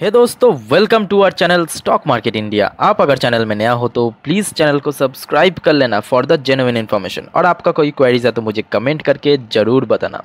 हे hey दोस्तों welcome to our channel stock market India आप अगर चैनल में नया हो तो प्लीज़ चैनल को सब्सक्राइब कर लेना फॉर द जेन्युइन इन्फॉर्मेशन और आपका कोई क्वेरीज है तो मुझे कमेंट करके ज़रूर बताना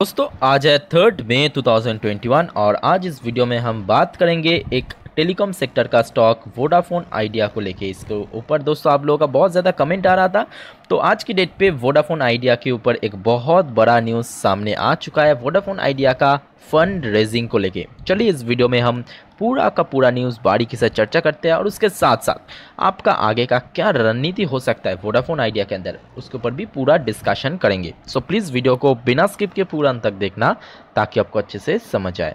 दोस्तों आज है थर्ड मई 2021 और आज इस वीडियो में हम बात करेंगे एक टेलीकॉम सेक्टर का स्टॉक वोडाफोन आइडिया को लेके इसके तो ऊपर दोस्तों आप लोगों का बहुत ज़्यादा कमेंट आ रहा था तो आज की डेट पे वोडाफोन आइडिया के ऊपर एक बहुत बड़ा न्यूज़ सामने आ चुका है वोडाफोन आइडिया का फंड रेजिंग को लेके चलिए इस वीडियो में हम पूरा का पूरा न्यूज़ बारीकी से चर्चा करते हैं और उसके साथ साथ आपका आगे का क्या रणनीति हो सकता है वोडाफोन आइडिया के अंदर उसके ऊपर भी पूरा डिस्कशन करेंगे सो प्लीज़ वीडियो को बिना स्किप के पूरा अंत तक देखना ताकि आपको अच्छे से समझ आए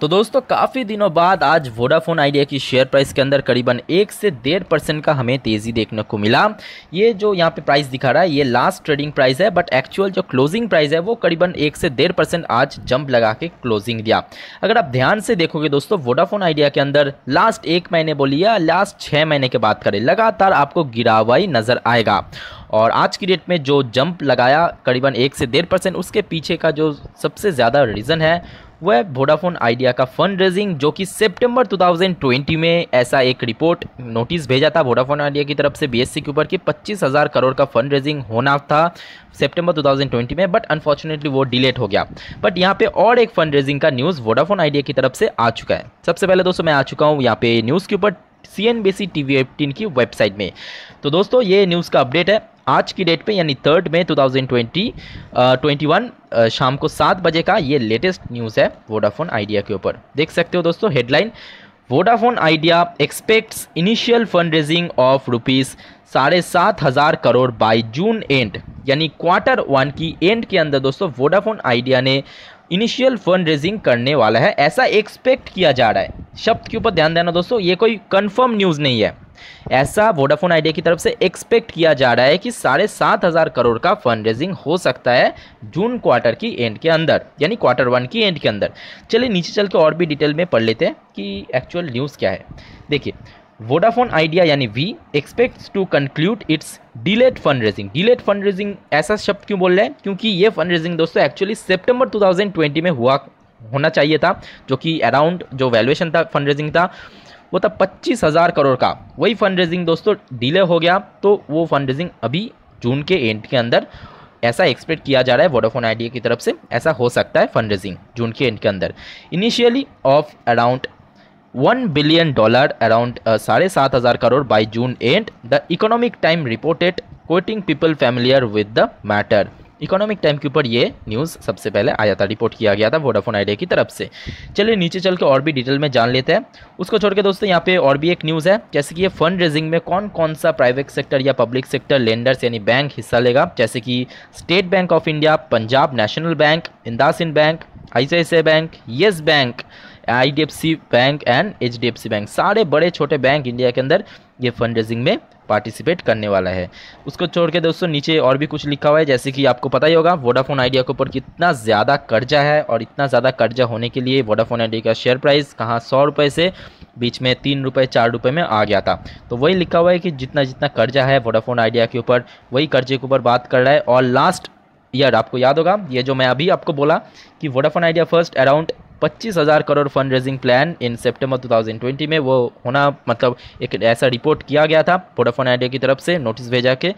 तो दोस्तों काफ़ी दिनों बाद आज वोडाफोन आइडिया की शेयर प्राइस के अंदर करीबन एक से डेढ़ परसेंट का हमें तेज़ी देखने को मिला ये जो यहाँ पे प्राइस दिखा रहा है ये लास्ट ट्रेडिंग प्राइस है बट एक्चुअल जो क्लोजिंग प्राइस है वो करीबन एक से डेढ़ परसेंट आज जंप लगा के क्लोजिंग दिया अगर आप ध्यान से देखोगे दोस्तों वोडाफोन आइडिया के अंदर लास्ट एक महीने बोलिए लास्ट छः महीने की बात करें लगातार आपको गिरावाई नज़र आएगा और आज की डेट में जो जंप लगाया करीबन एक से डेढ़ परसेंट उसके पीछे का जो सबसे ज़्यादा रीज़न है वह वोडाफोन आइडिया का फंड रेजिंग जो कि सितंबर 2020 में ऐसा एक रिपोर्ट नोटिस भेजा था वोडाफोन आइडिया की तरफ से बीएससी के ऊपर कि पच्चीस हज़ार करोड़ का फंड रेजिंग होना था सितंबर 2020 में बट अनफॉर्चुनेटली वो डिलेट हो गया बट यहाँ पे और एक फंड रेजिंग का न्यूज़ वोडाफोन आइडिया की तरफ से आ चुका है सबसे पहले दोस्तों मैं आ चुका हूँ यहाँ पे न्यूज़ के ऊपर C N B C T V की वेबसाइट में तो दोस्तों ये न्यूज़ का अपडेट है आज की डेट पे यानी थर्ड में 2020 21 शाम को सात बजे का ये लेटेस्ट न्यूज़ है वोडाफोन आइडिया के ऊपर देख सकते हो दोस्तों headline Vodafone Idea expects initial fund raising of rupees साढ़े सात हज़ार करोड़ बाई जून एंड यानी क्वार्टर वन की एंड के अंदर दोस्तों वोडाफोन आइडिया ने इनिशियल फंड रेजिंग करने वाला है ऐसा एक्सपेक्ट किया जा रहा है शब्द के ऊपर ध्यान देना दोस्तों ये कोई कंफर्म न्यूज़ नहीं है ऐसा वोडाफोन आइडिया की तरफ से एक्सपेक्ट किया जा रहा है कि साढ़े सात हज़ार करोड़ का फंड रेजिंग हो सकता है जून क्वार्टर की एंड के अंदर यानी क्वार्टर वन की एंड के अंदर चलिए नीचे चल के और भी डिटेल में पढ़ लेते हैं कि एक्चुअल न्यूज़ क्या है देखिए वोडाफोन आइडिया यानी Vi expects to conclude its delayed fund raising delayed fund raising ऐसा शब्द क्यों बोल रहे हैं क्योंकि ये फंड रेजिंग दोस्तों एक्चुअली सेप्टेम्बर टू में हुआ होना चाहिए था जो कि अराउंड जो वैल्यूएशन था फंड रेजिंग था वो था पच्चीस हज़ार करोड़ का वही फंड रेजिंग दोस्तों डिले हो गया तो वो फंड रेजिंग अभी जून के एंड के अंदर ऐसा एक्सपेक्ट किया जा रहा है वोडाफोन आइडिया की तरफ से ऐसा हो सकता है फंड रेजिंग जून के एंड के अंदर initially of around one billion dollar around साढ़े सात हज़ार crore by June end the Economic Time reported quoting people familiar with the matter Economic Time के ऊपर ये न्यूज़ सबसे पहले आया था रिपोर्ट किया गया था वोडाफोन आइडिया की तरफ से चलिए नीचे चल के और भी डिटेल में जान लेते हैं उसको छोड़ के दोस्तों यहाँ पे और भी एक न्यूज़ है जैसे कि ये फंड रेजिंग में कौन कौन सा प्राइवेट सेक्टर या पब्लिक सेक्टर लेंडर्स यानी बैंक हिस्सा लेगा जैसे कि State Bank of India Punjab National Bank Indus bank I bank Yes Bank I bank and H bank सारे बड़े छोटे बैंक इंडिया के अंदर ये फंड रेजिंग में पार्टिसिपेट करने वाला है उसको छोड़ के दोस्तों नीचे और भी कुछ लिखा हुआ है जैसे कि आपको पता ही होगा वोडाफोन आइडिया के ऊपर कितना ज़्यादा कर्जा है और इतना ज़्यादा कर्जा होने के लिए वोडाफोन आइडिया का शेयर प्राइस कहाँ सौ रुपये से बीच में तीन रुपये चार रुपये में आ गया था तो वही लिखा हुआ है कि जितना जितना कर्जा है वोडाफोन आइडिया के ऊपर वही कर्जे के ऊपर बात कर रहा है और लास्ट ईयर आपको याद होगा ये जो मैं अभी आपको बोला कि वोडाफोन आइडिया फर्स्ट अराउंड पच्चीस हज़ार crore fund raising plan in September 2020 में वो होना मतलब एक ऐसा रिपोर्ट किया गया था वोडाफोन आइडिया की तरफ से नोटिस भेजा के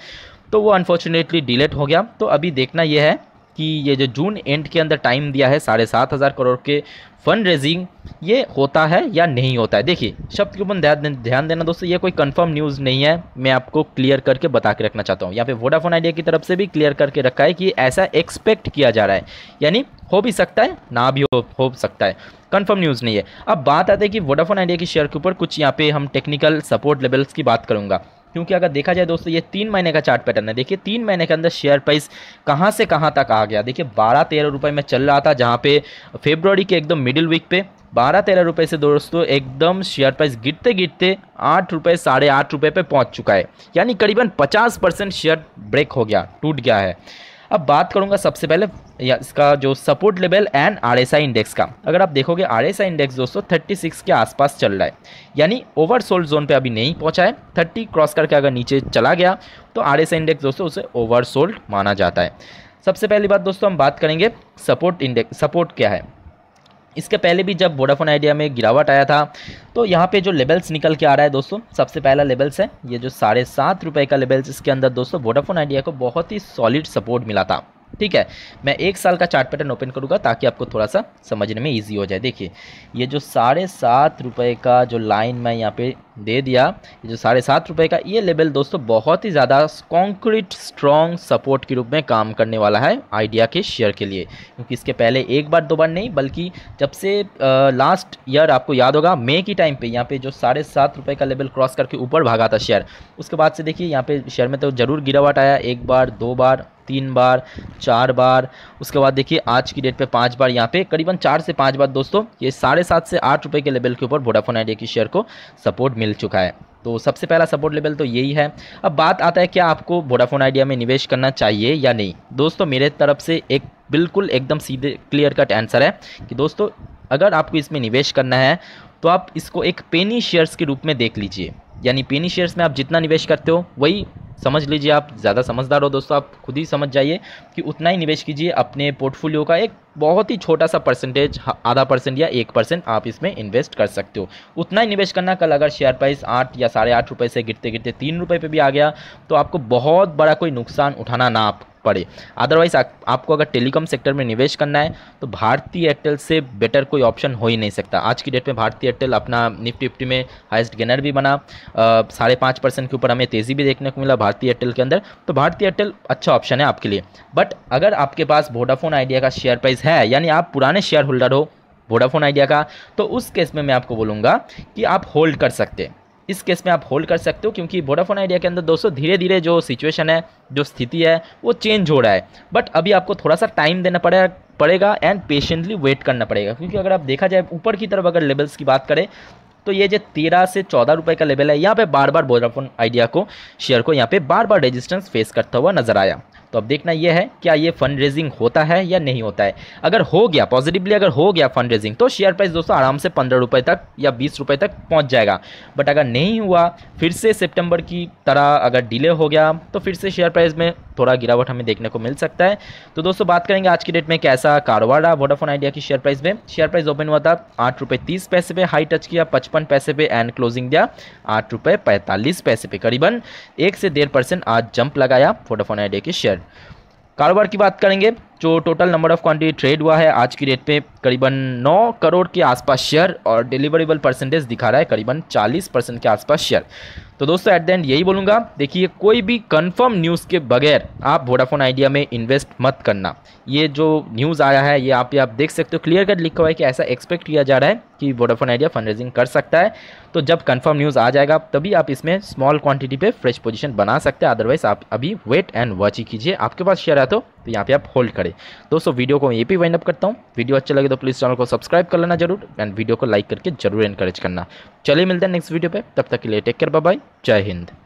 तो वो अनफॉर्चुनेटली डिलेट हो गया तो अभी देखना यह है कि ये जो जून एंड के अंदर टाइम दिया है साढ़े सात हज़ार करोड़ के फंड रेजिंग ये होता है या नहीं होता है देखिए शब्द के ऊपर ध्यान देना दोस्तों ये कोई कंफर्म न्यूज़ नहीं है मैं आपको क्लियर करके बता के रखना चाहता हूँ यहाँ पे वोडाफोन आइडिया की तरफ से भी क्लियर करके रखा है कि ऐसा एक्सपेक्ट किया जा रहा है यानी हो भी सकता है ना भी हो, हो सकता है कन्फर्म न्यूज़ नहीं है अब बात आती है कि वोडाफोन आइडिया के शेयर के ऊपर कुछ यहाँ पे हम टेक्निकल सपोर्ट लेवल्स की बात करूँगा क्योंकि अगर देखा जाए दोस्तों ये तीन महीने का चार्ट पैटर्न है देखिए तीन महीने के अंदर शेयर प्राइस कहाँ से कहाँ तक आ गया देखिए बारह तेरह रुपये में चल रहा था जहाँ पे फेब्रवरी के एकदम मिडिल वीक पे बारह तेरह रुपये से दोस्तों एकदम शेयर प्राइस गिरते गिरते आठ रुपये साढ़े आठ रुपये पर पहुँच चुका है यानी करीबन पचास परसेंट शेयर ब्रेक हो गया टूट गया है अब बात करूँगा सबसे पहले या इसका जो support level and R index का अगर आप देखोगे आर इंडेक्स दोस्तों 36 के आसपास चल रहा है यानी ओवरसोल्ड जोन पे अभी नहीं पहुंचा है 30 क्रॉस करके अगर नीचे चला गया तो आर इंडेक्स दोस्तों उसे ओवरसोल्ड माना जाता है सबसे पहली बात दोस्तों हम बात करेंगे सपोर्ट इंडेक्स सपोर्ट क्या है इसके पहले भी जब वोडाफोन आइडिया में गिरावट आया था तो यहाँ पे जो लेबल्स निकल के आ रहा है दोस्तों सबसे पहला लेबल्स है ये जो साढ़े सात रुपये का लेबल्स इसके अंदर दोस्तों वोडाफोन आइडिया को बहुत ही सॉलिड सपोर्ट मिला था ठीक है मैं एक साल का चार्ट पैटर्न ओपन करूँगा ताकि आपको थोड़ा सा समझने में ईजी हो जाए देखिए ये जो साढ़े सात रुपये का जो लाइन मैं यहाँ पर दे दिया ये जो साढ़े सात रुपये का ये लेवल दोस्तों बहुत ही ज़्यादा कॉन्क्रीट स्ट्रॉन्ग सपोर्ट के रूप में काम करने वाला है आइडिया के शेयर के लिए क्योंकि इसके पहले एक बार दो बार नहीं बल्कि जब से लास्ट ईयर आपको याद होगा मई की टाइम पे यहाँ पे जो साढ़े सात रुपये का लेवल क्रॉस करके ऊपर भागा था शेयर उसके बाद से देखिए यहाँ पर शेयर में तो ज़रूर गिरावट आया एक बार दो बार तीन बार चार बार उसके बाद देखिए आज की डेट पे पांच बार यहाँ पे करीबन चार से पांच बार दोस्तों ये साढ़े सात से आठ रुपये के लेवल के ऊपर वोडाफोन आइडिया के शेयर को सपोर्ट मिल चुका है तो सबसे पहला सपोर्ट लेवल तो यही है अब बात आता है क्या आपको वोडाफोन आइडिया में निवेश करना चाहिए या नहीं दोस्तों मेरे तरफ से एक बिल्कुल एकदम सीधे क्लियर कट आंसर है कि दोस्तों अगर आपको इसमें निवेश करना है तो आप इसको एक पेनी शेयर्स के रूप में देख लीजिए यानी पेनी शेयर्स में आप जितना निवेश करते हो वही समझ लीजिए आप ज़्यादा समझदार हो दोस्तों आप खुद ही समझ जाइए कि उतना ही निवेश कीजिए अपने पोर्टफोलियो का एक बहुत ही छोटा सा परसेंटेज हाँ, आधा परसेंट या एक परसेंट आप इसमें इन्वेस्ट कर सकते हो उतना ही निवेश करना कल अगर शेयर प्राइस आठ या साढ़े आठ रुपये से गिरते गिरते तीन रुपये पर भी आ गया तो आपको बहुत बड़ा कोई नुकसान उठाना ना आप पड़े अदरवाइज आपको अगर टेलीकॉम सेक्टर में निवेश करना है तो भारतीय एयरटेल से बेटर कोई ऑप्शन हो ही नहीं सकता आज की डेट में भारतीय एयरटेल अपना निफ्टी फिफ्टी में हाइस्ट गेनर भी बना साढ़े पाँच परसेंट के ऊपर हमें तेज़ी भी देखने को मिला भारतीय एयरटेल के अंदर तो भारतीय एयरटेल अच्छा ऑप्शन है आपके लिए बट अगर आपके पास वोडाफोन आइडिया का शेयर प्राइस है यानी आप पुराने शेयर होल्डर हो वोडाफोन आइडिया का तो उस केस में मैं आपको बोलूँगा कि आप होल्ड कर सकते हैं इस केस में आप होल्ड कर सकते हो क्योंकि वोडाफोन आइडिया के अंदर दोस्तों धीरे धीरे जो सिचुएशन है जो स्थिति है वो चेंज हो रहा है बट अभी आपको थोड़ा सा टाइम देना पड़ेगा पड़ेगा एंड पेशेंटली वेट करना पड़ेगा क्योंकि अगर आप देखा जाए ऊपर की तरफ अगर लेवल्स की बात करें तो ये जो तेरह से चौदह रुपये का लेवल है यहाँ पर बार बार वोडाफोन आइडिया को शेयर को यहाँ पर बार बार रेजिस्टेंस फेस करता हुआ नजर आया तो अब देखना यह है क्या ये फंड रेजिंग होता है या नहीं होता है अगर हो गया पॉजिटिवली अगर हो गया फंड रेजिंग तो शेयर प्राइस दोस्तों आराम से पंद्रह रुपये तक या बीस रुपये तक पहुँच जाएगा बट अगर नहीं हुआ फिर से सितंबर की तरह अगर डिले हो गया तो फिर से शेयर प्राइस में थोड़ा गिरावट हमें देखने को मिल सकता है तो दोस्तों बात करेंगे आज की डेट में कैसा कारोबार रहा वोडाफोन आइडिया की शेयर प्राइस में शेयर प्राइस ओपन हुआ था आठ रुपये तीस पैसे पे हाई टच किया पचपन पैसे पे एंड क्लोजिंग दिया आठ रुपये पैंतालीस पैसे पे करीबन एक से डेढ़ परसेंट आज जंप लगाया वोडाफोन आइडिया के शेयर कारोबार की बात करेंगे जो total number of quantity trade हुआ है आज की डेट पे करीबन 9 करोड़ के आसपास शेयर और डिलीवरेबल परसेंटेज दिखा रहा है करीबन 40 परसेंट के आसपास शेयर तो दोस्तों एट द एंड यही बोलूँगा देखिए कोई भी कंफर्म न्यूज़ के बगैर आप वोडाफोन आइडिया में इन्वेस्ट मत करना ये जो न्यूज़ आया है ये आप ये आप देख सकते हो क्लियर कट लिखा हुआ है कि ऐसा एक्सपेक्ट किया जा रहा है कि वोडाफोन आइडिया फंड रेजिंग कर सकता है तो जब कंफर्म न्यूज़ आ जाएगा तभी आप इसमें स्मॉल क्वांटिटी पर फ्रेश पोजिशन बना सकते हैं अदरवाइज आप अभी वेट एंड वॉच ही कीजिए आपके पास शेयर है तो तो यहाँ पे आप होल्ड करें दोस्तों वीडियो को ये भी वाइंड अप करता हूँ वीडियो अच्छा लगे तो प्लीज़ चैनल को सब्सक्राइब कर लेना जरूर एंड वीडियो को लाइक करके जरूर इनकरेज करना चलिए मिलते हैं नेक्स्ट वीडियो पर तब तक के लिए टेक केयर बाय जय हिंद